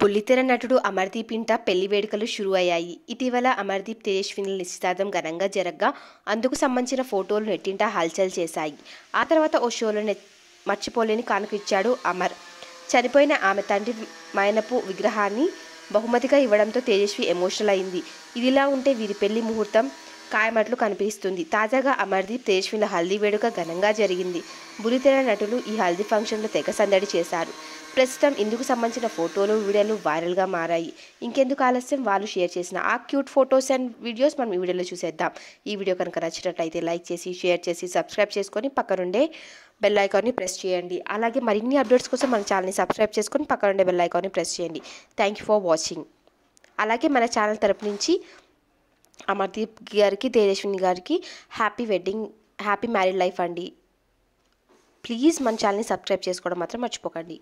బుల్లితెర నటుడు అమర్దీప్ ఇంట పెళ్లి వేడుకలు షురు అయ్యాయి ఇటీవల అమర్దీప్ తేజస్విని నిశ్చితార్థం ఘనంగా జరగ్గా అందుకు సంబంధించిన ఫోటోలు నెట్టింట హల్చల్ చేశాయి ఆ తర్వాత ఓ షోలో మర్చిపోలేని కానుక ఇచ్చాడు అమర్ చనిపోయిన ఆమె తండ్రి మైనపు విగ్రహాన్ని బహుమతిగా ఇవ్వడంతో తేజస్వి ఎమోషనల్ అయింది ఇదిలా ఉంటే వీరి పెళ్లి ముహూర్తం కాయమట్లు కనిపిస్తుంది తాజాగా అమర్దీప్ తేజ్వీల హల్దీ వేడుక ఘనంగా జరిగింది బులితెర నటులు ఈ హల్దీ ఫంక్షన్లో తెగ సందడి చేశారు ప్రస్తుతం ఇందుకు సంబంధించిన ఫోటోలు వీడియోలు వైరల్గా మారాయి ఇంకెందుకు ఆలస్యం వాళ్ళు షేర్ చేసిన ఆ క్యూట్ ఫొటోస్ అండ్ వీడియోస్ మనం ఈ వీడియోలో చూసేద్దాం ఈ వీడియో కనుక నచ్చినట్లయితే లైక్ చేసి షేర్ చేసి సబ్స్క్రైబ్ చేసుకొని పక్కనుండే బెల్ ఐకాన్ని ప్రెస్ చేయండి అలాగే మరిన్ని అప్డేట్స్ కోసం మన ఛానల్ని సబ్స్క్రైబ్ చేసుకొని పక్కనుండే బెల్ ఐకాన్ని ప్రెస్ చేయండి థ్యాంక్ యూ ఫర్ వాచింగ్ అలాగే మన ఛానల్ తరపు నుంచి అమర్దీప్ గారికి తేజస్విని గారికి happy wedding happy married life అండి ప్లీజ్ మన ఛానల్ని సబ్స్క్రైబ్ చేసుకోవడం మాత్రం మర్చిపోకండి